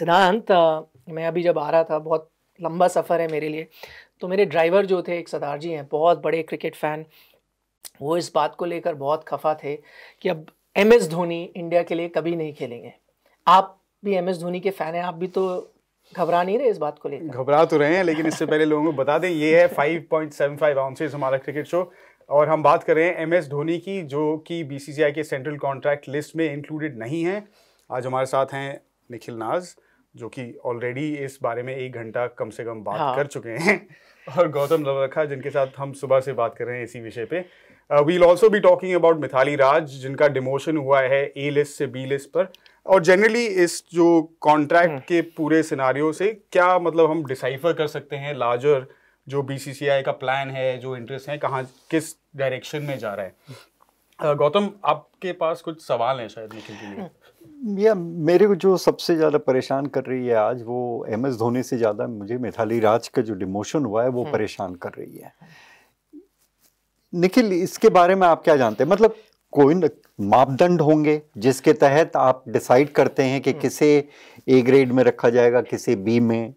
सिद्धांत मैं अभी जब आ रहा था बहुत लंबा सफ़र है मेरे लिए तो मेरे ड्राइवर जो थे एक सदार जी हैं बहुत बड़े क्रिकेट फ़ैन वो इस बात को लेकर बहुत खफा थे कि अब एम एस धोनी इंडिया के लिए कभी नहीं खेलेंगे आप भी एम एस धोनी के फ़ैन हैं आप भी तो घबरा नहीं रहे इस बात को लेकर घबरा तो रहे हैं लेकिन इससे पहले लोगों को बता दें ये है five point seven five ounces हमारा क्रिकेट शो और हम बात कर रहे हैं एम एस धोनी की जो कि आई के सेंट्रल कॉन्ट्रैक्ट लिस्ट में इंक्लूडेड नहीं है आज हमारे साथ हैं निखिल नाज़ जो कि ऑलरेडी इस बारे में एक घंटा कम से कम बात हाँ. कर चुके हैं और गौतम नवरखा जिनके साथ हम सुबह से बात कर रहे हैं इसी विषय पे will also be talking about Mithali Raj जिनका डिमोशन हुआ है ए लिस्ट से बी लिस्ट पर और जनरली इस जो कॉन्ट्रैक्ट हम्म। के पूरे सिनारियो से क्या मतलब हम डिसाइफर कर सकते हैं लार्जर जो बीसीसीआई का प्लान है जो इंटरेस्ट है कहाँ किस डायरेक्शन में जा रहा है uh, गौतम आपके पास कुछ सवाल हैं शायद निखिल के लिए हम्म। या मेरे को जो सबसे ज़्यादा परेशान कर रही है आज वो एम एस धोनी से ज़्यादा मुझे मिथाली राज का जो डिमोशन हुआ है वो हम्म। परेशान कर रही है निखिल इसके बारे में आप क्या जानते हैं मतलब कोई मापदंड होंगे जिसके तहत आप डिसाइड करते हैं कि हम्म। किसे ए ग्रेड में रखा जाएगा किसे बी में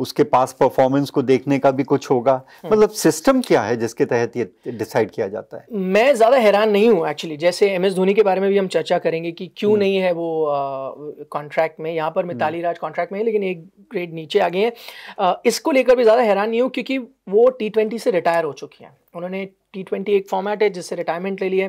उसके पास परफॉर्मेंस को देखने का भी कुछ होगा हम्म। मतलब सिस्टम क्या है जिसके तहत ये डिसाइड किया जाता है मैं ज़्यादा हैरान नहीं हूँ एक्चुअली जैसे एम एस धोनी के बारे में भी हम चर्चा करेंगे कि क्यों हम्म। नहीं है वो कॉन्ट्रैक्ट में यहाँ पर मिताली हम्म। राज कॉन्ट्रैक्ट में है लेकिन एक ग्रेड नीचे आ गए हैं इसको लेकर भी ज़्यादा हैरान नहीं हूँ क्योंकि वो टी से रिटायर हो चुकी हैं उन्होंने टी ट्वेंटी एक फॉर्मेट है जिससे रिटायरमेंट ले लिए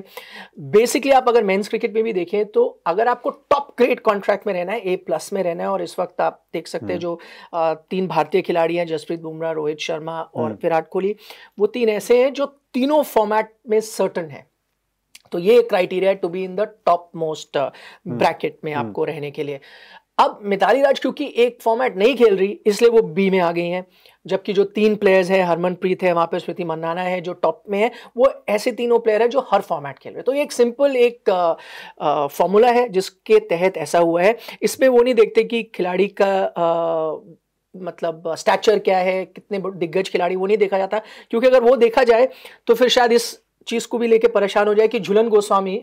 बेसिकली आप अगर मेंस क्रिकेट में भी देखें तो अगर आपको टॉप ग्रेड कॉन्ट्रैक्ट में रहना है ए प्लस में रहना है और इस वक्त आप देख सकते हैं हम्म। जो आ, तीन भारतीय खिलाड़ी हैं जसप्रीत बुमराह रोहित शर्मा और हम्म। विराट कोहली वो तीन ऐसे हैं जो तीनों फॉर्मेट में सर्टन है तो ये criteria to be in the top most bracket में हम्म। आपको रहने के लिए अब मिताली राज क्योंकि एक फॉर्मेट नहीं खेल रही इसलिए वो बी में आ गई हैं जबकि जो तीन प्लेयर्स हैं हरमनप्रीत है वहाँ पे स्मृति मंदाना है जो टॉप में है वो ऐसे तीनों प्लेयर हैं जो हर फॉर्मेट खेल रहे हैं तो ये एक सिंपल एक फॉर्मूला है जिसके तहत ऐसा हुआ है इसमें वो नहीं देखते कि खिलाड़ी का आ, मतलब स्टैचर क्या है कितने दिग्गज खिलाड़ी वो नहीं देखा जाता क्योंकि अगर वो देखा जाए तो फिर शायद इस चीज़ को भी लेके परेशान हो जाए कि Jhulan Goswami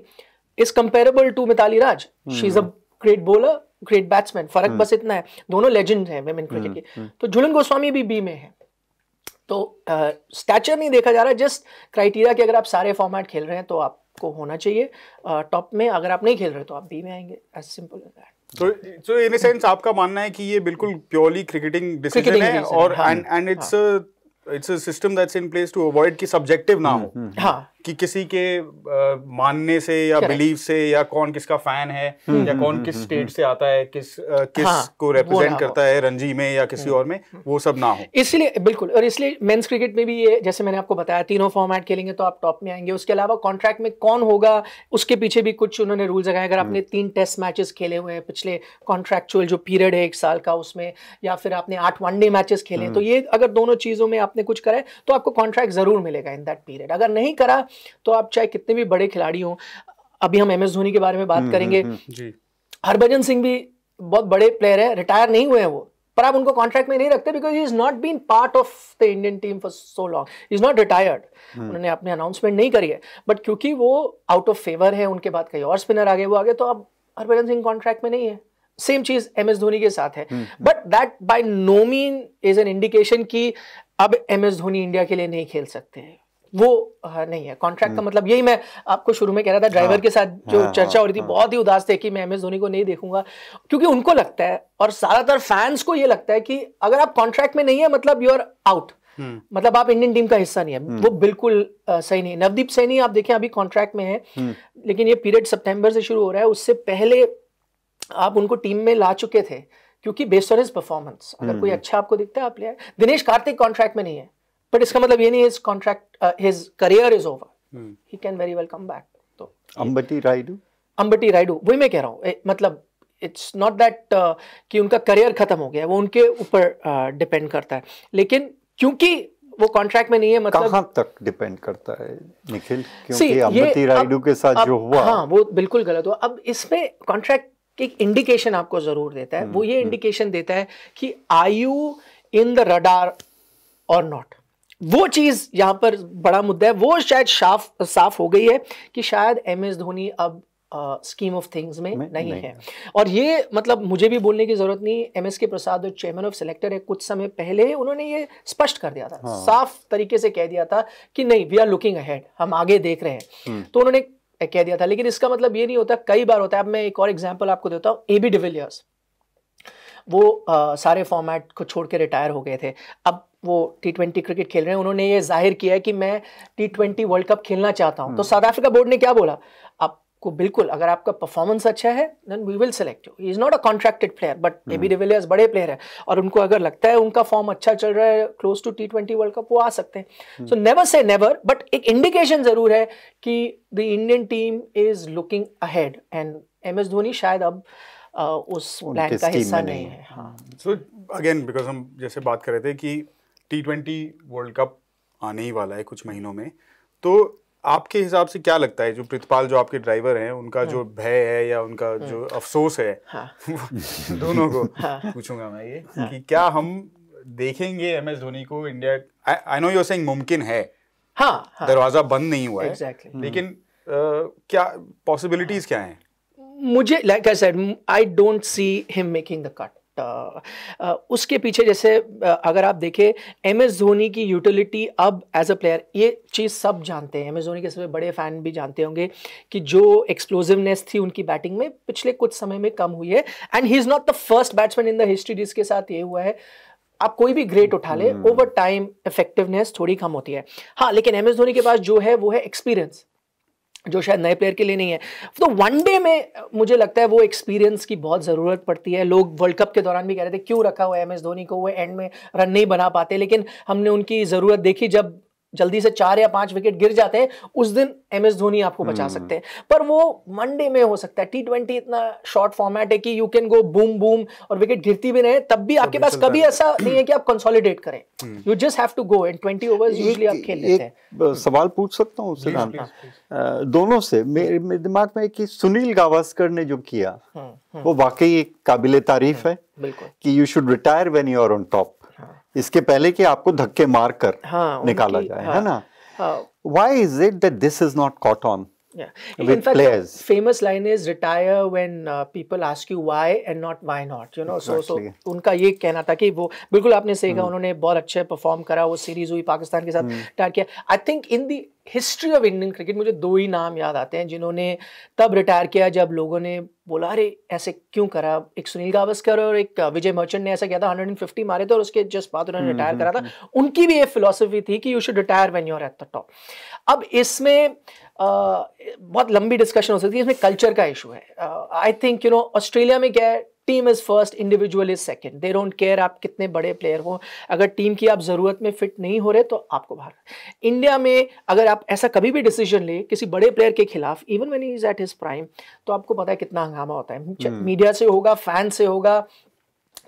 is comparable to Mithali Raj she is a great bowler great batsman फर्क हम्म। बस इतना है दोनों लेजेंड हैं वेमेन हम्म, क्रिकेट के हम्म। तो झुलन गोस्वामी भी बी में है तो स्टैचर नहीं देखा जा रहा जस्ट क्राइटेरिया के अगर आप सारे फॉर्मेट खेल रहे हैं तो आपको होना चाहिए टॉप में अगर आप नहीं खेल रहे तो आप बी में आएंगे एज सिंपल एज दैट तो तो इन सेंस आपका मानना है कि ये बिल्कुल प्योरली क्रिकेटिंग डिसीजन है और and and it's it's a system that's in place to avoid कि सब्जेक्टिव ना हो हां कि किसी के आ, मानने से या बिलीव से या कौन किसका फैन है हम्म, या हम्म, कौन हम्म, किस स्टेट से आता है किस आ, हाँ, किस हाँ, को रिप्रेजेंट करता है रणजी में या किसी और में वो सब ना हो इसलिए बिल्कुल और इसलिए मेंस क्रिकेट में भी ये जैसे मैंने आपको बताया तीनों फॉर्मेट खेलेंगे तो आप टॉप में आएंगे उसके अलावा कॉन्ट्रैक्ट में कौन होगा उसके पीछे भी कुछ उन्होंने रूल लगाए अगर आपने तीन टेस्ट मैचेस खेले हुए हैं पिछले कॉन्ट्रैक्चुअल जो पीरियड है एक साल का उसमें या फिर आपने आठ वनडे मैचेस खेले तो ये अगर दोनों चीजों में आपने कुछ कराए तो आपको कॉन्ट्रैक्ट जरूर मिलेगा इन दैट पीरियड अगर नहीं करा तो आप चाहे कितने भी बड़े खिलाड़ी हों अभी हम एम एस धोनी के बारे में बात हम्म, करेंगे हम्म, हम्म। हरभजन सिंह भी बहुत बड़े प्लेयर है रिटायर नहीं हुए हैं वो पर आप उनको कॉन्ट्रैक्ट में नहीं रखते because he is not been part of the Indian team for so long is not retired उन्होंने अपने अनाउंसमेंट नहीं करी है बट क्योंकि वो आउट ऑफ फेवर है उनके बाद कई और स्पिनर आ गए वो आ गए तो अब हरभजन सिंह कॉन्ट्रैक्ट में नहीं है सेम चीज एम एस धोनी के साथ है but that by no mean is an indication कि अब एम एस धोनी इंडिया के लिए नहीं खेल सकते हैं वो नहीं है कॉन्ट्रैक्ट का हम्म। मतलब यही मैं आपको शुरू में कह रहा था ड्राइवर हाँ। के साथ जो हाँ, चर्चा हाँ, हो रही थी बहुत ही उदास थे कि मैं एम एस धोनी को नहीं देखूंगा क्योंकि उनको लगता है और ज्यादातर फैंस को ये लगता है कि अगर आप कॉन्ट्रैक्ट में नहीं है मतलब यू आर आउट मतलब आप इंडियन टीम का हिस्सा नहीं है हम्म। वो बिल्कुल सही नहीं नवदीप सैनी आप देखें अभी कॉन्ट्रैक्ट में है हम्म। लेकिन ये पीरियड सितंबर से शुरू हो रहा है उससे पहले आप उनको टीम में ला चुके थे क्योंकि बेस्ट ऑन हिज परफॉर्मेंस अगर कोई अच्छा आपको दिखता है आप ले दिनेश कार्तिक कॉन्ट्रैक्ट में नहीं है बट इसका मतलब ये नहीं his contract his career is over he can very well come back तो अंबटी राइडू अंबटी राइडू वही मैं कह रहा हूँ मतलब इट्स नॉट दैट कि उनका करियर खत्म हो गया वो उनके ऊपर डिपेंड uh, करता है लेकिन क्योंकि वो कॉन्ट्रैक्ट में नहीं है मतलब कहां तक डिपेंड करता है निखिल क्योंकि राइडू के साथ अब, जो हुआ हाँ वो बिल्कुल गलत हुआ अब इसमें कॉन्ट्रैक्ट एक इंडिकेशन आपको जरूर देता है hmm, वो ये इंडिकेशन hmm. देता है कि I you in the radar और नॉट वो चीज यहां पर बड़ा मुद्दा है वो शायद साफ साफ हो गई है कि शायद एम एस धोनी अब स्कीम ऑफ थिंग्स में नहीं, नहीं है और ये मतलब मुझे भी बोलने की जरूरत नहीं एम एस के प्रसाद जो चेयरमैन ऑफ सेलेक्टर है कुछ समय पहले उन्होंने ये स्पष्ट कर दिया था हाँ। साफ तरीके से कह दिया था कि नहीं वी आर लुकिंग अहेड हम आगे देख रहे हैं हम्म। तो उन्होंने कह दिया था लेकिन इसका मतलब ये नहीं होता कई बार होता है अब मैं एक और एग्जाम्पल आपको देता हूँ ए बी डिविलियर्स वो आ, सारे फॉर्मेट को छोड़ के रिटायर हो गए थे अब वो टी ट्वेंटी क्रिकेट खेल रहे हैं उन्होंने ये जाहिर किया है कि मैं टी ट्वेंटी वर्ल्ड कप खेलना चाहता हूँ तो साउथ अफ्रीका बोर्ड ने क्या बोला आपको बिल्कुल अगर आपका परफॉर्मेंस अच्छा है then we will select you is not a contracted player but A B de Villiers बड़े प्लेयर है और उनको अगर लगता है उनका फॉर्म अच्छा चल रहा है close to T twenty world cup वो आ सकते हैं so never say never but एक इंडिकेशन ज़रूर है कि the Indian team is looking ahead and M S Dhoni शायद अब उस प्लान का हिस्सा नहीं है सो अगेन बिकॉज हम जैसे बात कर रहे थे कि टी ट्वेंटी वर्ल्ड कप आने ही वाला है कुछ महीनों में तो आपके हिसाब से क्या लगता है जो प्रितपाल जो आपके ड्राइवर हैं उनका जो हाँ। भय है या उनका हाँ। जो अफसोस है हाँ। दोनों को हाँ। पूछूंगा मैं ये हाँ। कि क्या हम देखेंगे एम एस धोनी को India I know you're saying मुमकिन है हाँ, हाँ, दरवाजा बंद नहीं हुआ exactly. है हम्म। लेकिन आ, क्या पॉसिबिलिटीज क्या हैं मुझे like I said I don't see him making the cut उसके पीछे जैसे अगर आप देखें एम एस धोनी की यूटिलिटी अब एज अ प्लेयर ये चीज़ सब जानते हैं एम एस धोनी के समय बड़े फ़ैन भी जानते होंगे कि जो एक्सप्लोजिवनेस थी उनकी बैटिंग में पिछले कुछ समय में कम हुई है and he is not the first batsman in the history जिसके साथ ये हुआ है आप कोई भी ग्रेट उठा ले ओवर टाइम इफेक्टिवनेस थोड़ी कम होती है हाँ लेकिन एम एस धोनी के पास जो है वो है एक्सपीरियंस जो शायद नए प्लेयर के लिए नहीं है तो वन डे में मुझे लगता है वो एक्सपीरियंस की बहुत ज़रूरत पड़ती है लोग वर्ल्ड कप के दौरान भी कह रहे थे क्यों रखा हुआ है एम एस धोनी को वो एंड में रन नहीं बना पाते लेकिन हमने उनकी ज़रूरत देखी जब जल्दी से चार या पांच विकेट गिर जाते हैं उस दिन एम एस धोनी आपको बचा हम्म। सकते हैं पर वो मंडे में हो सकता है टी ट्वेंटी इतना शॉर्ट फॉर्मेट है कि you can go boom boom और विकेट गिरती भी रहे तब भी आपके पास कभी ऐसा नहीं है कि आप कंसोलिडेट करें you just have to go and twenty overs usually आप खेल लेते हैं सवाल पूछ सकता हूँ सिद्धांत दोनों से मेरे, मेरे दिमाग में कि सुनील गावस्कर ने जो किया हम्म, हम्म। वो वाकई एक काबिल तारीफ है कि you should retire when you are on top इसके पहले कि आपको धक्के मार कर हाँ, निकाला जाए हाँ, है ना why is it that this is not caught on Yeah. With In fact, players. famous line is retire when uh, people ask you why and not why not. You know, exactly. so so उनका ये कहना था कि वो बिल्कुल आपने सही कहा hmm. उन्होंने बहुत अच्छे परफॉर्म करा वो सीरीज हुई पाकिस्तान के साथ टार hmm. किया i think in the history of Indian cricket मुझे दो ही नाम याद आते हैं जिन्होंने तब रिटायर किया जब लोगों ने बोला अरे ऐसे क्यों करा एक सुनील गावस्कर और एक विजय मर्चेंट ने ऐसा किया था 150 मारे थे और उसके जस्ट बाद उन्होंने रिटायर hmm, करा था उनकी भी ये फिलोसफी थी कि you should retire when you are at the top अब इसमें बहुत लंबी डिस्कशन हो सकती है इसमें कल्चर का इशू है I think you know Australia में क्या है team is first individual is second they don't care आप कितने बड़े प्लेयर हो अगर टीम की आप ज़रूरत में फिट नहीं हो रहे तो आपको बाहर इंडिया में अगर आप ऐसा कभी भी डिसीजन ले किसी बड़े प्लेयर के खिलाफ even when is at his prime तो आपको पता है कितना हंगामा होता है मीडिया हम्म। से होगा फैन से होगा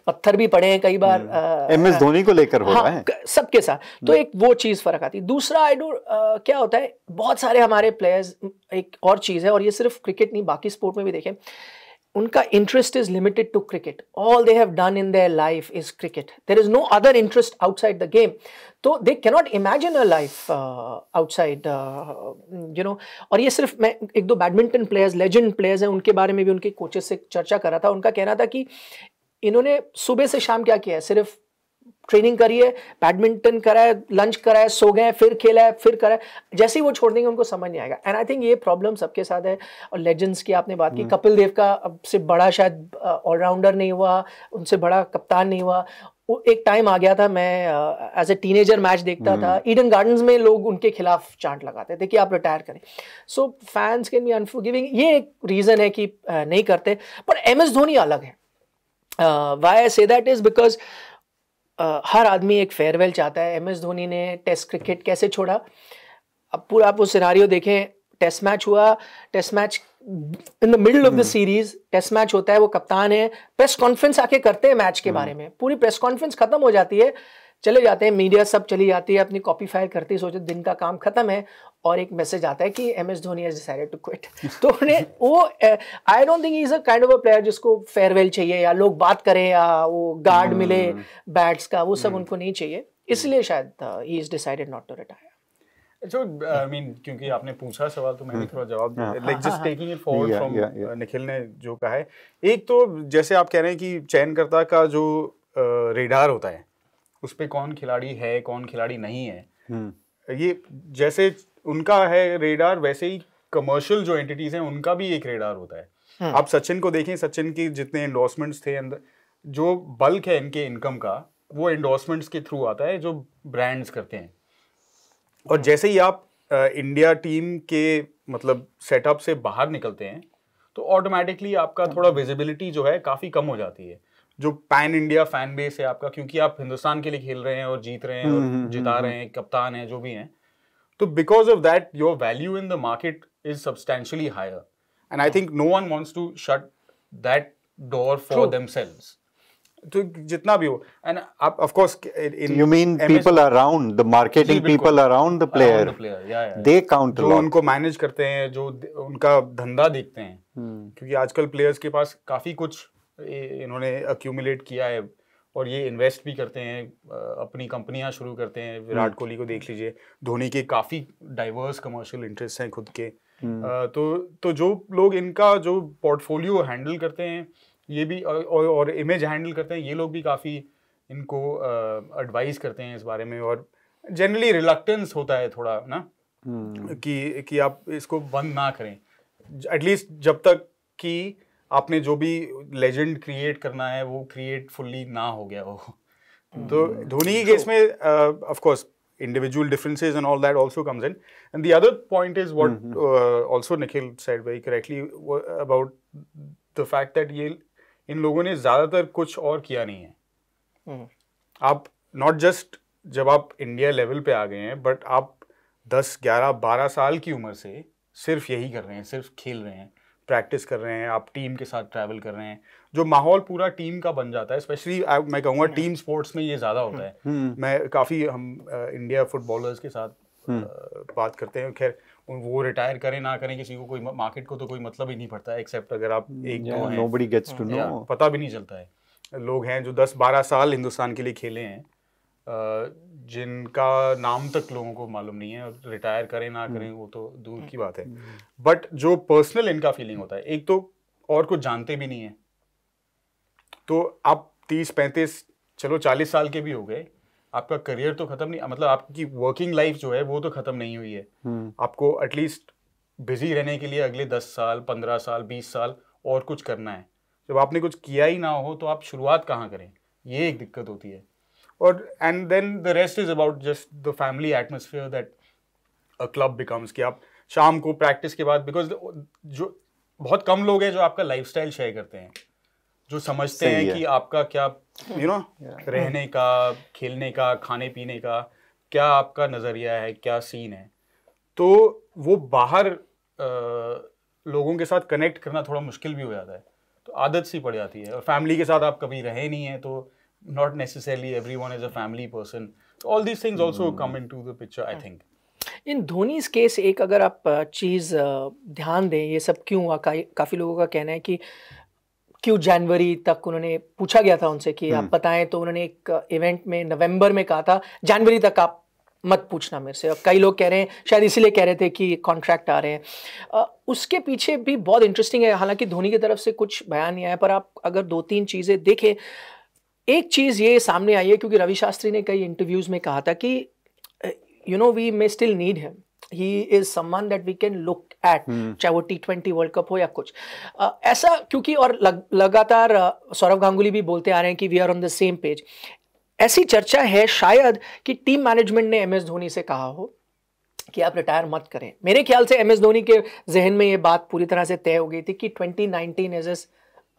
पत्थर भी पड़े हैं कई बार हम्म। एम एस धोनी को लेकर हो हाँ, सबके साथ तो हम्म। एक वो चीज फर्क आती है दूसरा आई डोंट क्या होता है बहुत सारे हमारे प्लेयर्स एक और चीज है और ये सिर्फ क्रिकेट नहीं बाकी स्पोर्ट में भी देखें उनका interest is limited to cricket all they have done in their life is cricket there is no other interest outside the game तो they cannot imagine a life outside you know और ये सिर्फ मैं एक दो बैडमिंटन प्लेयर्स लेजेंड प्लेयर्स हैं उनके बारे में भी उनके कोचेस से चर्चा कर रहा था उनका कहना था कि इन्होंने सुबह से शाम क्या किया है सिर्फ ट्रेनिंग करिए बैडमिंटन कराए लंच कराए सो गए फिर खेला है फिर कराए जैसे ही वो छोड़ देंगे उनको समझ नहीं आएगा एंड आई थिंक ये प्रॉब्लम सबके साथ है और लेजेंड्स की आपने बात की हम्म। कपिल देव का अब से बड़ा शायद ऑलराउंडर नहीं हुआ उनसे बड़ा कप्तान नहीं हुआ वो एक टाइम आ गया था मैं एज ए टीनेजर मैच देखता हम्म। था ईडन गार्डन्स में लोग उनके खिलाफ चांट लगाते थे कि आप रिटायर करें so fans can be unforgiving ये एक रीज़न है कि नहीं करते पर एम एस धोनी अलग है Y I say that is because हर आदमी एक फेयरवेल चाहता है एम एस धोनी ने टेस्ट क्रिकेट कैसे छोड़ा अब पूरा आप वो सिनारियो देखें टेस्ट मैच हुआ test match in the middle of the series test match होता है वो कप्तान है प्रेस कॉन्फ्रेंस आके करते हैं मैच के hmm. बारे में पूरी प्रेस कॉन्फ्रेंस खत्म हो जाती है चले जाते हैं मीडिया सब चली जाती है अपनी कॉपी फाइल करते सोचते दिन का काम खत्म है और एक मैसेज आता है कि M S Dhoni has decided to quit तो उन्हें वो I don't think is a kind of a player जिसको फेयरवेल चाहिए या लोग बात करें या वो गार्ड hmm. मिले बैट्स का वो सब hmm. उनको नहीं चाहिए इसलिए शायद he is decided not to retire जो आई मीन क्योंकि आपने पूछा सवाल तो मैं भी hmm. थोड़ा जवाब like just taking it forward from Nikhil ने जो कहा है एक तो जैसे आप कह रहे हैं कि चयनकर्ता का जो रेडार uh, होता है उस पर कौन खिलाड़ी है कौन खिलाड़ी नहीं है hmm. ये जैसे उनका है रेडार वैसे ही कमर्शियल जो एंटिटीज हैं उनका भी एक रेडार होता है हाँ। आप सचिन को देखें सचिन की जितने एंडोर्समेंट्स थे अंदर जो बल्क है इनके इनकम का वो एंडोर्समेंट्स के थ्रू आता है जो ब्रांड्स करते हैं और हाँ। जैसे ही आप इंडिया टीम के मतलब सेटअप से बाहर निकलते हैं तो ऑटोमेटिकली आपका हाँ। थोड़ा विजिबिलिटी जो है काफ़ी कम हो जाती है जो पैन इंडिया फैन बेस है आपका क्योंकि आप हिंदुस्तान के लिए खेल रहे हैं और जीत रहे हैं हम्म, और हम्म, हम्म, जिता रहे हैं कप्तान हैं जो भी हैं तो because of that your value in the market is substantially higher and I think no one wants to shut that door for them तो जितना भी हो एंड आप of course in you mean people around the marketing people around the player they count जो उनको manage करते हैं जो उनका धंधा देखते हैं hmm. क्योंकि आजकल प्लेयर्स के पास काफी कुछ इन्होंने अक्यूमुलेट किया है और ये इन्वेस्ट भी करते हैं अपनी कंपनियां शुरू करते हैं हम्म। विराट कोहली को देख लीजिए धोनी के काफ़ी डाइवर्स कमर्शियल इंटरेस्ट हैं खुद के हम्म। तो तो जो लोग इनका जो पोर्टफोलियो हैंडल करते हैं ये भी और, और इमेज हैंडल करते हैं ये लोग भी काफ़ी इनको एडवाइस करते हैं इस बारे में और जनरली रिलक्टेंस होता है थोड़ा ना हम्म। कि कि आप इसको बंद ना करें एटलीस्ट जब तक कि आपने जो भी लेजेंड क्रिएट करना है वो क्रिएट फुल्ली ना हो गया हो hmm. तो धोनी के केस में of course individual differences and all that also comes in and the other point is what also Nikhil said very correctly about the fact that ये इन लोगों ने ज्यादातर कुछ और किया नहीं है hmm. आप नॉट जस्ट जब आप इंडिया लेवल पे आ गए हैं बट आप दस ग्यारह बारह साल की उम्र से सिर्फ यही कर रहे हैं सिर्फ खेल रहे हैं प्रैक्टिस कर रहे हैं आप टीम के साथ ट्रैवल कर रहे हैं जो माहौल पूरा टीम का बन जाता है स्पेशली मैं कहूँगा टीम hmm. स्पोर्ट्स में ये ज़्यादा होता है hmm. Hmm. मैं काफ़ी हम इंडिया फुटबॉलर्स के साथ बात करते हैं खैर वो रिटायर करें ना करें किसी को कोई मार्केट को तो कोई मतलब ही नहीं पड़ता एक्सेप्ट अगर आप एक नोबडी गेट्स टू नो पता भी नहीं चलता है लोग हैं जो 10-12 साल हिंदुस्तान के लिए खेले हैं जिनका नाम तक लोगों को मालूम नहीं है रिटायर करें ना करें वो तो दूर की बात है बट हम्म। जो पर्सनल इनका फीलिंग होता है एक तो और कुछ जानते भी नहीं है तो आप तीस पैंतीस चलो चालीस साल के भी हो गए आपका करियर तो खत्म नहीं मतलब आपकी वर्किंग लाइफ जो है वो तो खत्म नहीं हुई है हम्म। आपको एटलीस्ट बिजी रहने के लिए अगले दस साल पंद्रह साल बीस साल और कुछ करना है जब आपने कुछ किया ही ना हो तो आप शुरुआत कहाँ करें ये एक दिक्कत होती है और and then the rest is about just the family atmosphere that a club becomes कि आप शाम को प्रैक्टिस के बाद बिकॉज जो बहुत कम लोग हैं जो आपका स्टाइल शेयर करते हैं जो समझते हैं है। कि आपका क्या यू you नो know, रहने का खेलने का खाने पीने का क्या आपका नज़रिया है क्या सीन है तो वो बाहर आ, लोगों के साथ कनेक्ट करना थोड़ा मुश्किल भी हो जाता है तो आदत सी पड़ जाती है और फैमिली के साथ आप कभी रहे नहीं हैं तो not necessarily everyone is a family person. So all these things also mm. come into the picture, I hmm. think. In Dhoni's case एक अगर आप चीज़ ध्यान दें ये सब क्यों हुआ का, काफ़ी लोगों का कहना है कि क्यों जनवरी तक उन्होंने पूछा गया था उनसे कि आप hmm. बताएं तो उन्होंने एक इवेंट में नवंबर में कहा था जनवरी तक आप मत पूछना मेरे से और कई लोग कह रहे हैं शायद इसीलिए कह रहे थे कि कॉन्ट्रैक्ट आ रहे हैं उसके पीछे भी बहुत इंटरेस्टिंग है हालांकि धोनी की तरफ से कुछ बयान नहीं आया पर आप अगर दो तीन चीज़ें देखें एक चीज़ ये सामने आई है क्योंकि रवि शास्त्री ने कई इंटरव्यूज़ में कहा था कि you know we may still need him he is someone that we can look at चाहे वो टी ट्वेंटी वर्ल्ड कप हो या कुछ uh, ऐसा क्योंकि और लग, लगातार uh, सौरभ गांगुली भी बोलते आ रहे हैं कि we are on the same page ऐसी चर्चा है शायद कि टीम मैनेजमेंट ने एम एस धोनी से कहा हो कि आप रिटायर मत करें मेरे ख्याल से एम एस धोनी के जहन में ये बात पूरी तरह से तय हो गई थी कि twenty nineteen is is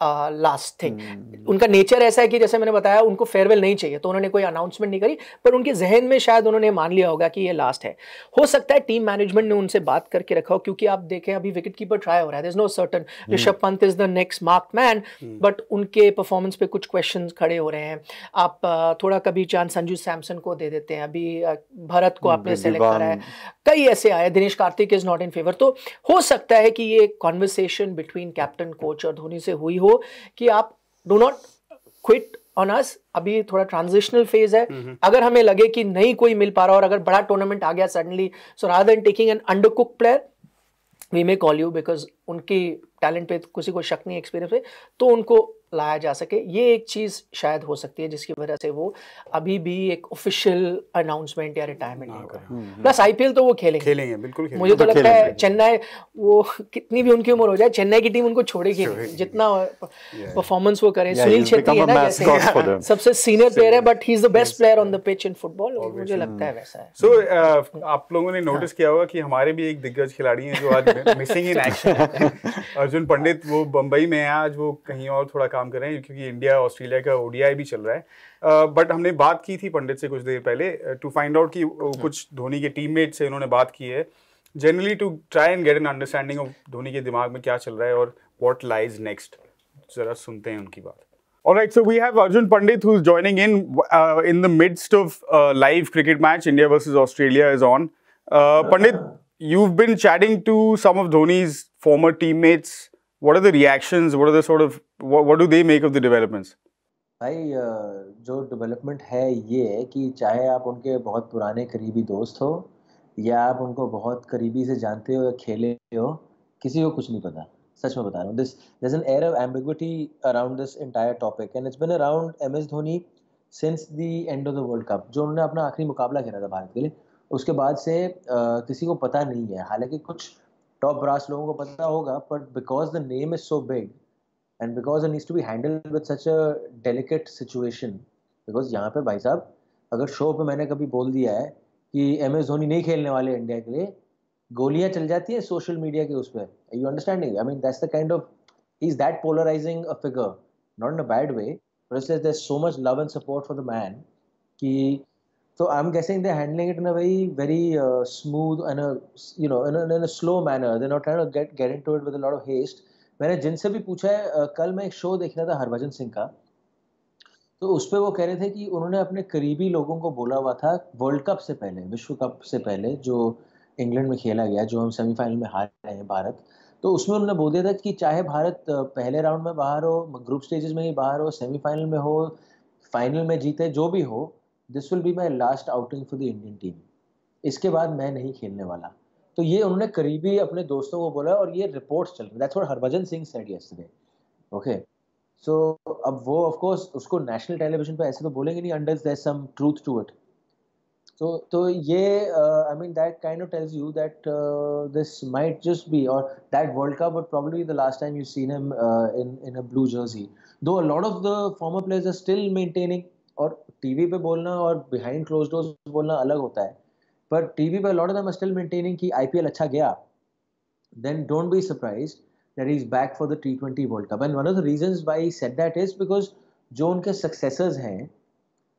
last thing हम्म। उनका नेचर ऐसा है कि जैसे मैंने बताया उनको फेयरवेल नहीं चाहिए तो उन्होंने कोई अनाउंसमेंट नहीं करी पर उनके जहन में शायद उन्होंने मान लिया होगा कि ये लास्ट है हो सकता है टीम मैनेजमेंट ने उनसे बात करके रखा हो क्योंकि आप देखें अभी विकेट कीपर ट्राई हो रहा है no certain Rishabh Pant is the next mark man but उनके परफॉर्मेंस पे कुछ क्वेश्चन खड़े हो रहे हैं आप थोड़ा कभी चांद संजू सैमसन को दे देते हैं अभी भरत को हम्म, आपने सेलेक्ट करा है कई ऐसे आए Dinesh Karthik is not in favour तो हो सकता है कि ये कॉन्वर्सेशन बिटवीन कैप्टन कोच और धोनी से हुई हो हो कि आप do not quit on us अभी थोड़ा ट्रांजिशनल फेज है हम्म, हम्म। अगर हमें लगे कि नहीं कोई मिल पा रहा और अगर बड़ा टूर्नामेंट आ गया suddenly so rather than taking an under cook player we may call you because उनकी टैलेंट पे तो किसी को शक नहीं एक्सपीरियंस पे तो उनको लाया जा सके ये एक चीज़ शायद हो सकती है जिसकी वजह से वो अभी भी एक ऑफिशियल अनाउंसमेंट या रिटायरमेंट नहीं होगा प्लस आईपीएल तो वो खेलेंगे खेलेंगे बिल्कुल खेलेंगे, मुझे तो, तो लगता है चेन्नई वो कितनी भी उनकी उम्र हो जाए चेन्नई की टीम उनको छोड़ेगी जितना परफॉर्मेंस वो करें सुनील छेत्री है ना जैसे सबसे सीनियर प्लेयर है but he is the best player on the pitch in football मुझे लगता है वैसा है सो uh, आप लोगों ने नोटिस किया होगा कि हमारे भी एक दिग्गज खिलाड़ी हैं जो आज missing in action Arjun Pandit वो बंबई में है आज वो कहीं और थोड़ा काम काम कर रहे हैं क्योंकि इंडिया ऑस्ट्रेलिया का ओडीआई भी चल रहा है बट हमने बात की थी पंडित से कुछ देर पहले टू फाइंड आउट कि कुछ धोनी के टीममेट से इन्होंने बात की है generally to try and get an understanding of Dhoni के दिमाग में क्या चल रहा है और वॉट लाइज नेक्स्ट जरा सुनते हैं उनकी बात All right, so we have Arjun Pandit who's joining in uh, in the midst of a uh, live cricket match. India versus Australia is on. Uh, Pandit, you've been chatting to some of Dhoni's former teammates Uh, what are the reactions? What are the sort of what, what do they make of the developments? भाई जो development है ये है कि चाहे आप उनके बहुत पुराने करीबी दोस्त हो या आप उनको बहुत करीबी से जानते हो या खेले हो किसी को कुछ नहीं पता सच में बता रहा हूँ this an air of ambiguity around this entire topic and it's been around M S Dhoni since the end of the world cup जो उन्होंने अपना आखिरी मुकाबला खेला था भारत के लिए उसके बाद से uh, किसी को पता नहीं है हालांकि कुछ टॉप ब्रास लोगों को पता होगा but because the name is so big and because it needs to be handle with such a delicate situation because यहाँ पे भाई साहब अगर शो पे मैंने कभी बोल दिया है कि एम एस धोनी नहीं खेलने वाले इंडिया के लिए गोलियां चल जाती है सोशल मीडिया के उस पर you understanding I mean that's the kind of is that polarising a figure not in a bad way but so much love and support for the man कि So I'm guessing they're handling it in a very, very uh, smooth and a you know in a, in a slow manner. They're not trying to get get into it with a lot of haste. मैंने जिनसे भी पूछा है uh, कल मैं एक show देखना था हरभजन सिंह का तो उस पर वो कह रहे थे कि उन्होंने अपने करीबी लोगों को बोला हुआ था वर्ल्ड कप से पहले विश्व कप से पहले जो इंग्लैंड में खेला गया जो हम सेमीफाइनल में हार रहे हैं भारत तो उसमें उन्होंने बोल दिया था कि चाहे भारत पहले राउंड में बाहर हो ग्रुप स्टेजेस में ही बाहर हो सेमीफाइनल में हो फाइनल में जीते जो भी हो this will be my last outing for the Indian team इसके बाद मैं नहीं खेलने वाला तो ये उन्होंने करीबी अपने दोस्तों को बोला और ये रिपोर्ट्स चल रही है Harbhajan Singh said yesterday okay so अब वो ऑफ कोर्स उसको नेशनल टेलीविजन पर ऐसे तो बोलेंगे नहीं under there some truth to it तो तो ये I mean that kind of tells you that this might just be और that world cup would probably the last time you seen him in in a blue jersey though a lot of the former players are still maintaining और TV पे बोलना और behind close doors बोलना अलग होता है पर टीवी पर लॉट ऑफ दम मेंटेनिंग कि आईपीएल अच्छा गया then don't be surprise that is back for the T twenty world cup and one of the reason by set that is because जो उनके सक्सेसर्स हैं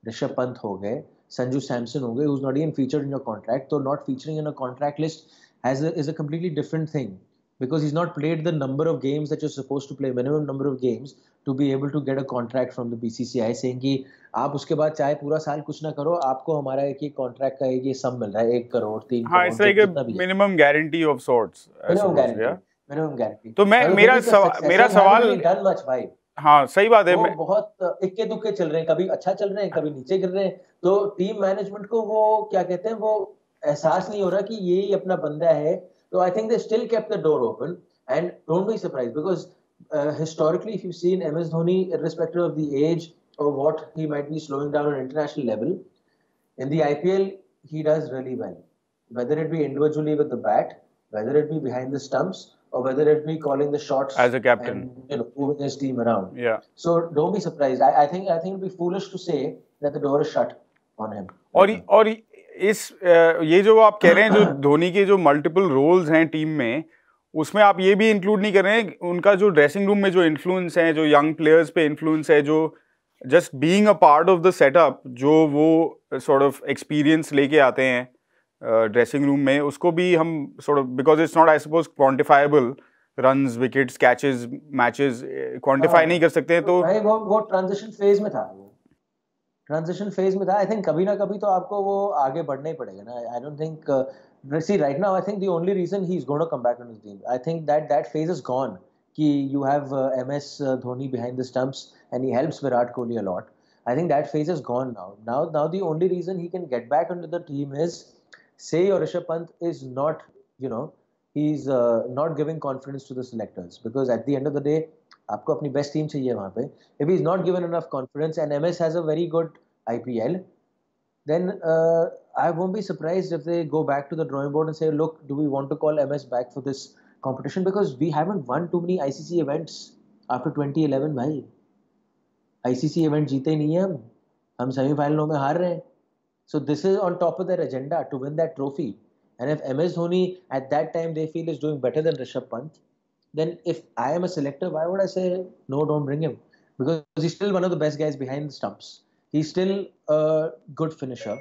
ऋषभ पंत हो गए संजू सैमसन हो गए not in feature in your contract तो not featuring in a contract list as is a completely different thing because he's not played the number of games that you're supposed to play minimum number of games to be able to get a contract from the BCCI saying ki aap कि आप उसके बाद चाहे पूरा साल कुछ ना करो ek हमारा एक ही कॉन्ट्रैक्ट का ये सम मिल रहा है एक करोड़ तीन हाँ it's like minimum guarantee of sorts minimum guarantee minimum minimum guarantee to main mera mera sawal done much bhai हाँ सही बात है बहुत इक्के दुक्के चल रहे हैं कभी अच्छा चल रहे हैं कभी नीचे गिर रहे हैं तो टीम मैनेजमेंट को वो क्या कहते हैं वो एहसास नहीं हो रहा कि ये ही अपना बंदा है So I think they still kept the door open, and don't be surprised because uh, historically, if you've seen MS Dhoni, irrespective of the age or what he might be slowing down on international level, in the IPL he does really well. Whether it be individually with the bat, whether it be behind the stumps, or whether it be calling the shots as a captain, and, you know, moving his team around. Yeah. So don't be surprised. I, I think I think it'd be foolish to say that the door is shut on him. Or he, or he, इस ये जो आप कह रहे हैं जो धोनी के जो मल्टीपल रोल्स हैं टीम में उसमें आप ये भी इंक्लूड नहीं कर रहे हैं उनका जो ड्रेसिंग रूम में जो इन्फ्लुएंस है जो यंग प्लेयर्स पे इन्फ्लुएंस है जो just being a part of the setup जो वो सॉर्ट ऑफ एक्सपीरियंस लेके आते हैं ड्रेसिंग रूम में उसको भी हम sort of because it's not I suppose quantifiable run wickets catches matches quantify नहीं कर सकते तो, तो वो, वो ट्रांजेक्शन फेज में था ट्रांजिशन फेज में था आई थिंक कभी ना कभी तो आपको वो आगे बढ़ना ही पड़ेगा ना I don't think see right now I think the only reason he is going to come back on the team I think that that phase is gone कि you have M S Dhoni behind the stumps and he helps Virat Kohli a lot I think that phase is gone now now now the only reason he can get back on the team is say your Rishabh Pant is not you know he is not giving confidence to the selectors because at the end of the day आपको अपनी best team चाहिए वहाँ पे if is not given enough confidence and M S has a very good I P L then I won't be surprise if they go back to the drawing board and say look do we want to call M S back for this competition because we haven't won too many I C C events after twenty eleven भाई I C C event जीते नहीं है हम हम सेमीफाइनलों में हार रहे हैं so this is on top of their agenda to win that trophy and if M S Dhoni at that time they feel is doing better than Rishabh Pant then if I am a selector, why would I say no? Don't bring him because he's still one of the best guys behind the stumps. He's still a good finisher.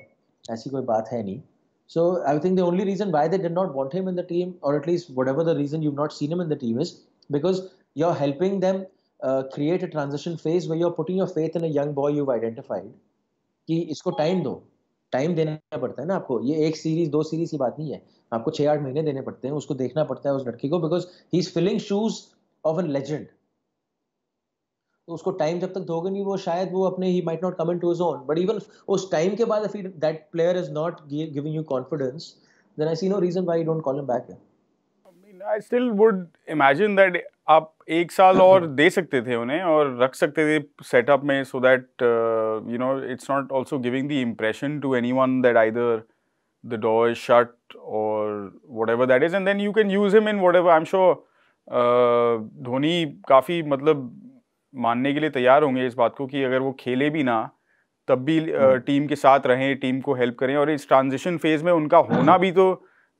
As he, बात So I think the only reason why they did not want him in the team, or at least whatever the reason you've not seen him in the team, is because you're helping them uh, create a transition phase where you're putting your faith in a young boy you've identified. कि इसको time though. Time देना पड़ता है ना आपको ये एक series दो सीरीज की बात नहीं है आपको छह आठ महीने देने पड़ते हैं उसको देखना पड़ता है उस लड़की को because he is filling shoes of an legend तो उसको टाइम जब तक दोगे नहीं वो शायद वो अपने he might not come in to his own but even उस टाइम के बाद फिर that player is not giving you confidence then I see no reason why don't call him back I still would imagine that आप एक साल और दे सकते थे उन्हें और रख सकते थे सेटअप में so that you know it's not also giving the impression to anyone that either the डॉ इज और whatever that is and then you can use him in whatever I am sure Dhoni काफ़ी मतलब मानने के लिए तैयार होंगे इस बात को कि अगर वो खेले भी ना तब भी टीम uh, हम्म। के साथ रहें टीम को हेल्प करें और इस ट्रांजिशन फेज में उनका होना भी तो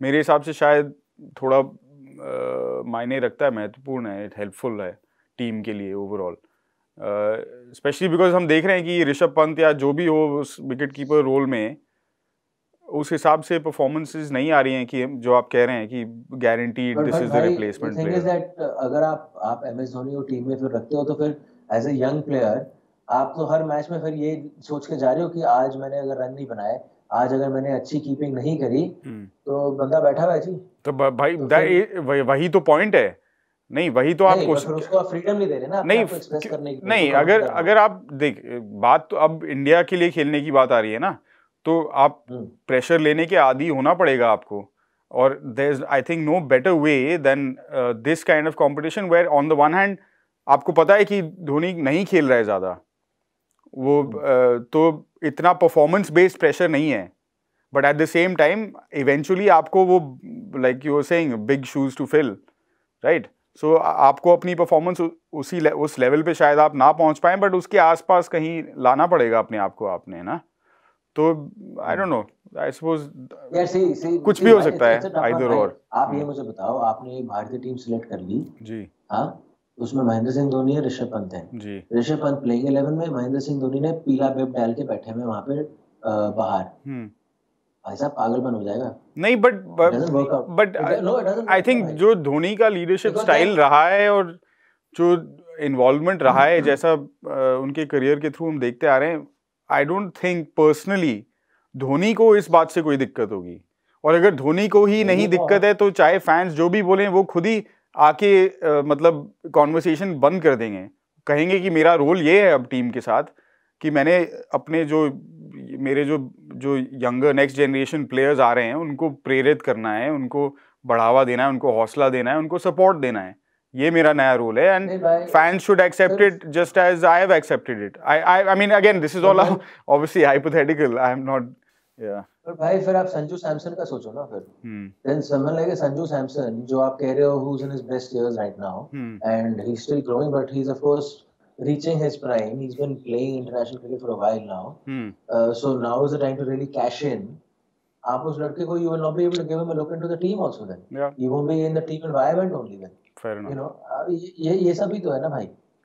मेरे हिसाब से शायद थोड़ा uh, मायने रखता है महत्वपूर्ण है इट हेल्पफुल है टीम के लिए ओवरऑल स्पेशली बिकॉज हम देख रहे हैं कि ऋषभ पंत या जो भी हो उस विकेट कीपर रोल में उस हिसाब से परफॉर्मेंसेज नहीं आ रही हैं कि जो आप कह रहे हैं कि guaranteed this is the replacement player that अगर आप आप एमएस धोनी को टीम में फिर रखते हो तो फिर एज ए यंग प्लेयर आप तो हर मैच में फिर ये सोच के जा रहे हो कि आज मैंने अगर रन नहीं बनाए आज अगर मैंने अच्छी कीपिंग नहीं करी हम्म। तो बंदा बैठा हुआ जी तो भाई तो वही तो पॉइंट है नहीं वही तो आप कोशिश उसको आप फ्रीडम नहीं दे रहे ना नहीं एक्सप्रेस करने की नहीं तो अगर अगर आप देख बात तो अब इंडिया के लिए खेलने की बात आ रही है ना तो आप प्रेशर हम्म। लेने के आदि होना पड़ेगा आपको और there is I think no better way than this kind of competition where on the one hand आपको पता है कि धोनी नहीं खेल रहा है ज़्यादा वो हम्म। uh, तो इतना परफॉर्मेंस बेस्ड प्रेशर नहीं है but at the same time eventually आपको वो like you are saying big shoes to fill right so आपको अपनी परफॉर्मेंस उसी ले, उस लेवल पे शायद आप ना पहुंच पाए बट उसके आसपास कहीं लाना पड़ेगा अपने आप को आपने ना तो I don't know I suppose कुछ see, भी हो सकता है आप ये हम्म। मुझे बताओ आपने भारतीय टीम सिलेक्ट कर ली जी हाँ उसमें महेंद्र सिंह धोनी है ऋषभ पंत है ऋषभ पंत प्लेइंग इलेवन में महेंद्र सिंह धोनी ने पीला बेब डाल के बैठे हुए वहां पे बाहर हम्म। भाई साहब पागलपन हो जाएगा नहीं बट बट आई थिंक जो धोनी का लीडरशिप स्टाइल रहा है और जो इन्वॉल्वमेंट रहा है हम्म। जैसा उनके करियर के थ्रू हम देखते आ रहे हैं I don't think personally Dhoni को इस बात से कोई दिक्कत होगी और अगर धोनी को ही नहीं दिक्कत हाँ। है तो चाहे फैंस जो भी बोले वो खुद ही आके आ, मतलब कॉन्वर्सेशन बंद कर देंगे कहेंगे कि मेरा रोल ये है अब टीम के साथ कि मैंने अपने जो मेरे जो जो यंगर नेक्स्ट जनरेशन प्लेयर्स आ रहे हैं उनको प्रेरित करना है उनको बढ़ावा देना है उनको हौसला देना है उनको सपोर्ट देना है ये मेरा नया रोल है and fans should accept it just as I have accepted it I I mean again this is all obviously hypothetical I am not yeah. और भाई फिर आप संजू सैमसन का सोचो ना फिर then someone like Sanju Samson जो आप कह रहे हो who is in his best years right now and he is still growing but he is of course reaching his prime he's been playing international cricket for a while now hmm. uh, so now is the time to really cash in आप उस लड़के को you will not be able to give him a look into the team also then you will be in the team environment only then fair enough you know ये ये सब भी तो है ना भाई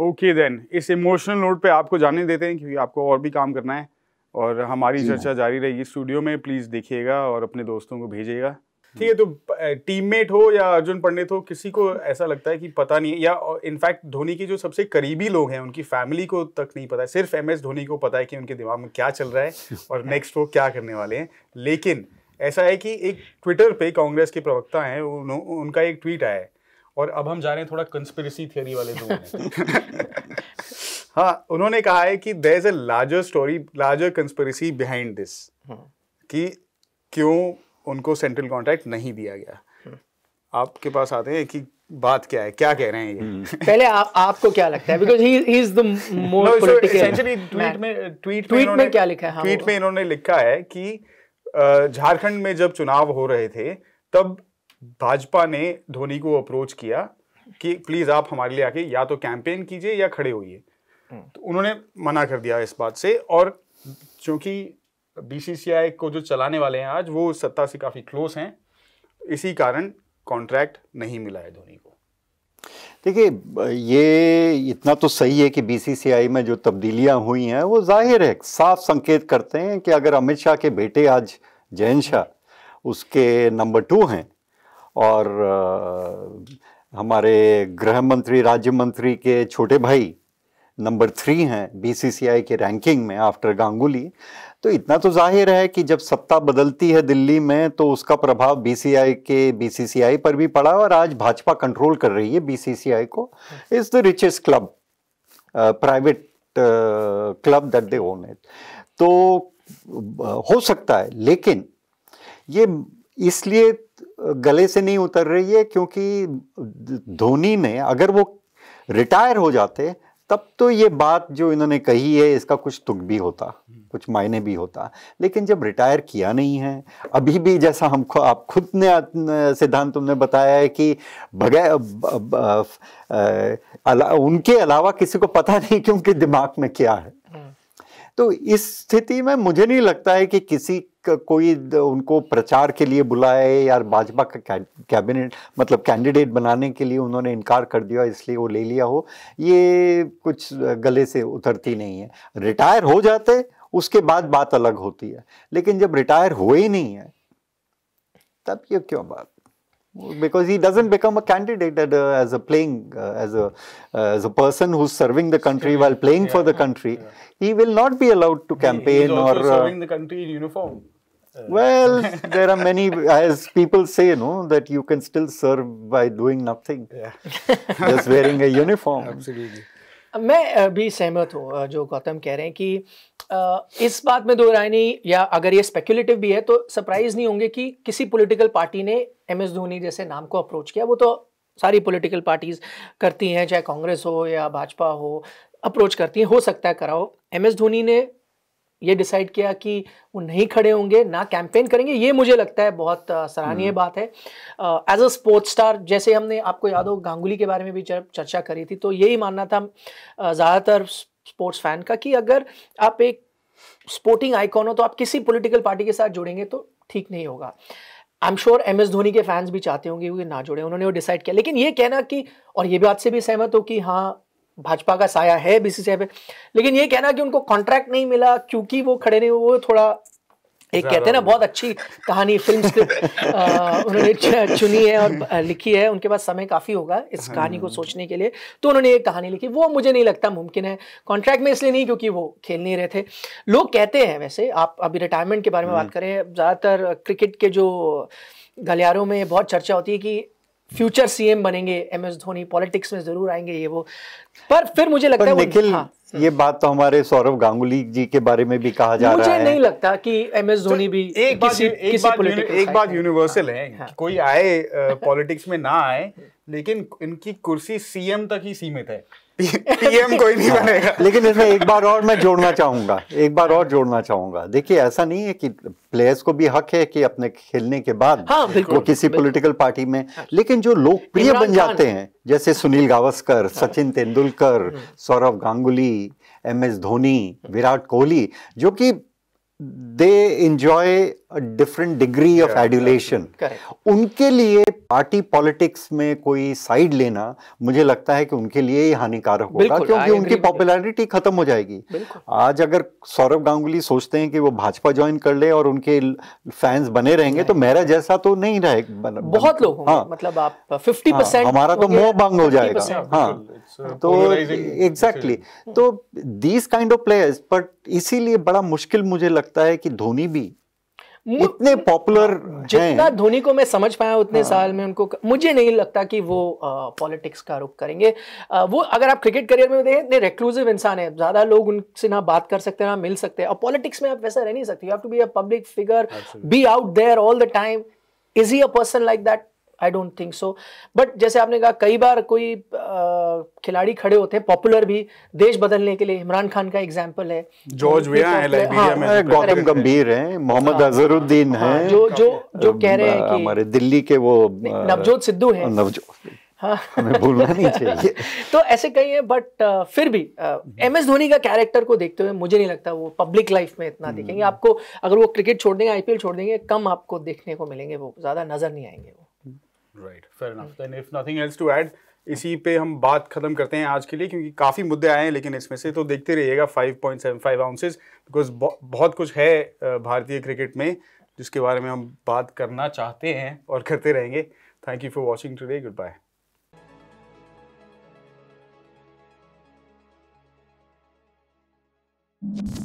ओके देन इस इमोशनल नोट पे आपको जाने देते हैं क्योंकि आपको और भी काम करना है और हमारी चर्चा हाँ। जारी रहेगी स्टूडियो में प्लीज़ देखिएगा और अपने दोस्तों को भेजिएगा ठीक है तो टीममेट हो या अर्जुन पंडित हो किसी को ऐसा लगता है कि पता नहीं या इनफैक्ट धोनी के जो सबसे करीबी लोग हैं उनकी फैमिली को तक नहीं पता है सिर्फ एम एस धोनी को पता है कि उनके दिमाग में क्या चल रहा है और नेक्स्ट वो क्या करने वाले हैं लेकिन ऐसा है कि एक ट्विटर पे कांग्रेस के प्रवक्ता हैं उनका एक ट्वीट आया है और अब हम जा रहे हैं थोड़ा कंस्पिरसी थियोरी वाले दो हाँ उन्होंने कहा है कि there is a larger story larger conspiracy behind this कि क्यों उनको सेंट्रल कॉन्ट्रैक्ट नहीं दिया गया हम्म। आपके पास आते हैं कि बात क्या है क्या कह रहे हैं ये हम्म। पहले आ, आपको क्या लगता है because he is the most political tweet में ट्वीट ट्वीट में, में क्या लिखा है ट्वीट हाँ, में इन्होंने लिखा है कि झारखंड में जब चुनाव हो रहे थे तब भाजपा ने धोनी को अप्रोच किया कि प्लीज आप हमारे लिए आके या तो कैंपेन कीजिए या खड़े होइए हम्म। तो उन्होंने मना कर दिया इस बात से और चूंकि बीसीसीआई को जो चलाने वाले हैं आज वो सत्ता से काफी क्लोज हैं इसी कारण कॉन्ट्रैक्ट नहीं मिला है धोनी को देखिए ये इतना तो सही है कि बीसीसीआई में जो तब्दीलियां हुई हैं वो जाहिर है साफ संकेत करते हैं कि अगर अमित शाह के बेटे आज जैन शाह उसके नंबर टू हैं और हमारे गृह मंत्री राज्य मंत्री के छोटे भाई नंबर थ्री हैं बीसीसीआई के रैंकिंग में आफ्टर गांगुली तो इतना तो जाहिर है कि जब सत्ता बदलती है दिल्ली में तो उसका प्रभाव बीसीआई के बीसीसीआई पर भी पड़ा और आज भाजपा कंट्रोल कर रही है बीसीसीआई को is the richest club private club that they own it तो हो सकता है लेकिन ये इसलिए गले से नहीं उतर रही है क्योंकि धोनी ने अगर वो रिटायर हो जाते तब तो ये बात जो इन्होंने कही है इसका कुछ तुक भी होता कुछ मायने भी होता लेकिन जब रिटायर किया नहीं है अभी भी जैसा हमको आप खुद ने सिद्धांत तुमने बताया है कि बगैर उनके अलावा किसी को पता नहीं कि उनके दिमाग में क्या है तो इस स्थिति में मुझे नहीं लगता है कि किसी कोई उनको प्रचार के लिए बुलाए या भाजपा का कैबिनेट मतलब कैंडिडेट बनाने के लिए उन्होंने इनकार कर दिया इसलिए वो ले लिया हो ये कुछ गले से उतरती नहीं है रिटायर हो जाते उसके बाद बात अलग होती है लेकिन जब रिटायर हुए ही नहीं है तब ये क्यों बात because he doesn't become a candidate as a playing uh, as a uh, as a person who's serving the country while playing yeah. for the country yeah. he will not be allowed to campaign he, or uh, serving the country in uniform well, there are many, as people say, you know, that you can still serve by doing nothing. Yeah. Just wearing a uniform. Absolutely. मैं भी सहमत हूँ जो गौतम कह रहे हैं कि इस बात में दो राय नहीं या अगर ये स्पेकुलेटिव भी है तो सरप्राइज नहीं होंगे कि किसी पॉलिटिकल पार्टी ने एम एस धोनी जैसे नाम को अप्रोच किया वो तो सारी पॉलिटिकल पार्टीज करती हैं चाहे कांग्रेस हो या भाजपा हो अप्रोच करती हैं हो सकता है कराओ एम एस धोनी ने ये डिसाइड किया कि वो नहीं खड़े होंगे ना कैंपेन करेंगे ये मुझे लगता है बहुत सराहनीय हम्म। बात है एज अ स्पोर्ट्स स्टार जैसे हमने आपको याद हो गांगुली के बारे में भी जब चर्चा करी थी तो यही मानना था ज़्यादातर स्पोर्ट्स फैन का कि अगर आप एक स्पोर्टिंग आइकॉन हो तो आप किसी पोलिटिकल पार्टी के साथ जुड़ेंगे तो ठीक नहीं होगा I am sure M S Dhoni के फैंस भी चाहते होंगे वो ना जुड़े उन्होंने वो डिसाइड किया लेकिन ये कहना कि और ये बात से भी सहमत हो कि हाँ भाजपा का साया है बीसीसीआई पे लेकिन ये कहना कि उनको कॉन्ट्रैक्ट नहीं मिला क्योंकि वो खड़े नहीं वो थोड़ा एक कहते हैं ना बहुत अच्छी कहानी फिल्म उन्होंने चुनी है और लिखी है उनके पास समय काफ़ी होगा इस हाँ कहानी को सोचने के लिए तो उन्होंने एक कहानी लिखी वो मुझे नहीं लगता मुमकिन है कॉन्ट्रैक्ट में इसलिए नहीं क्योंकि वो खेल नहीं रहे थे लोग कहते हैं वैसे आप अभी रिटायरमेंट के बारे में बात हम्म। करें ज़्यादातर क्रिकेट के जो गलियारों में बहुत चर्चा होती है कि फ्यूचर सीएम बनेंगे एम एस धोनी पॉलिटिक्स में जरूर आएंगे ये वो पर फिर मुझे लगता है निखिल हाँ, ये बात तो हमारे सौरभ गांगुली जी के बारे में भी कहा जा रहा है मुझे नहीं लगता कि एम एस तो धोनी भी एक किसी, एक किसी बात एक बात यूनिवर्सल है हाँ, कोई आए पॉलिटिक्स में ना आए लेकिन इनकी कुर्सी सीएम तक ही सीमित है पीएम कोई नहीं हाँ। बनेगा लेकिन इसमें एक बार और मैं जोड़ना चाहूँगा एक बार और जोड़ना चाहूँगा देखिए ऐसा नहीं है कि प्लेयर्स को भी हक है कि अपने खेलने के बाद हाँ, वो किसी पॉलिटिकल पार्टी में हाँ। लेकिन जो लोकप्रिय बन जाते हैं जैसे सुनील गावस्कर हाँ। सचिन तेंदुलकर हम्म। सौरव गांगुली एम एस धोनी विराट कोहली जो कि they enjoy different degree of adulation उनके लिए पार्टी पॉलिटिक्स में कोई साइड लेना मुझे लगता है कि उनके लिए ही हानिकारक होगा क्योंकि उनकी पॉपुलैरिटी खत्म हो जाएगी आज अगर सौरभ गांगुली सोचते हैं कि वो भाजपा ज्वाइन कर ले और उनके फैंस बने रहेंगे तो मेरा जैसा तो नहीं रहेगा बहुत लोग हाँ मतलब आप फिफ्टी परसेंट हाँ, हमारा तो मोह भंग हो जाएगा हाँ uh, तो एग्जैक्टली तो these kind of players but इसीलिए बड़ा मुश्किल मुझे लगता है कि धोनी भी इतने पॉपुलर हाँ, जितना धोनी को मैं समझ पाया उतने हाँ। साल में उनको मुझे नहीं लगता कि वो पॉलिटिक्स का रुख करेंगे आ, वो अगर आप क्रिकेट करियर में देखें इतने रेक्लूसिव इंसान है ज़्यादा लोग उनसे ना बात कर सकते हैं ना मिल सकते हैं और पॉलिटिक्स में आप वैसा रह नहीं सकते you have to be a public figure be out there all the time is he a person like that I don't think so but जैसे आपने कहा कई बार कोई खिलाड़ी खड़े होते हैं पॉपुलर भी देश बदलने के लिए इमरान खान का एग्जाम्पल है जॉर्ज तो हाँ, हाँ, हाँ, गौतम गंभीर है मोहम्मद अजहरुद्दीन है जो जो जो कह रहे हैं हमारे दिल्ली के वो नवजोत सिद्धू है नवजोत हाँ हमें भूलना नहीं चाहिए तो ऐसे कई हैं बट फिर भी एम हम्म। एस धोनी का कैरेक्टर को देखते हुए मुझे नहीं लगता वो पब्लिक लाइफ में इतना हम्म। देखेंगे आपको अगर वो क्रिकेट छोड़ देंगे आईपीएल छोड़ देंगे कम आपको देखने को मिलेंगे वो ज़्यादा नज़र नहीं आएंगे वो right fair enough then if nothing else to add इसी पे हम बात खत्म करते हैं आज के लिए क्योंकि काफ़ी मुद्दे आए हैं लेकिन इसमें से तो देखते रहिएगा 5.75 आउंसेस बिकॉज बहुत कुछ है भारतीय क्रिकेट में जिसके बारे में हम बात करना चाहते हैं और करते रहेंगे thank you for watching today goodbye you